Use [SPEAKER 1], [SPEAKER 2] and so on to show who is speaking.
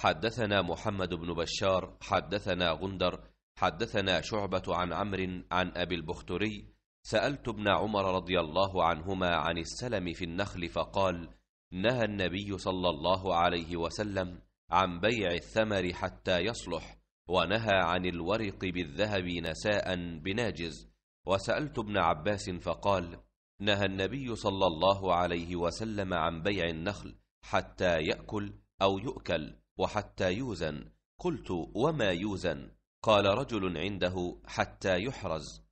[SPEAKER 1] حدثنا محمد بن بشار حدثنا غندر حدثنا شعبة عن عمرو عن أبي البختري سألت ابن عمر رضي الله عنهما عن السلم في النخل فقال نهى النبي صلى الله عليه وسلم عن بيع الثمر حتى يصلح ونهى عن الورق بالذهب نساء بناجز وسألت ابن عباس فقال نهى النبي صلى الله عليه وسلم عن بيع النخل حتى يأكل أو يؤكل وحتى يوزن قلت وما يوزن قال رجل عنده حتى يحرز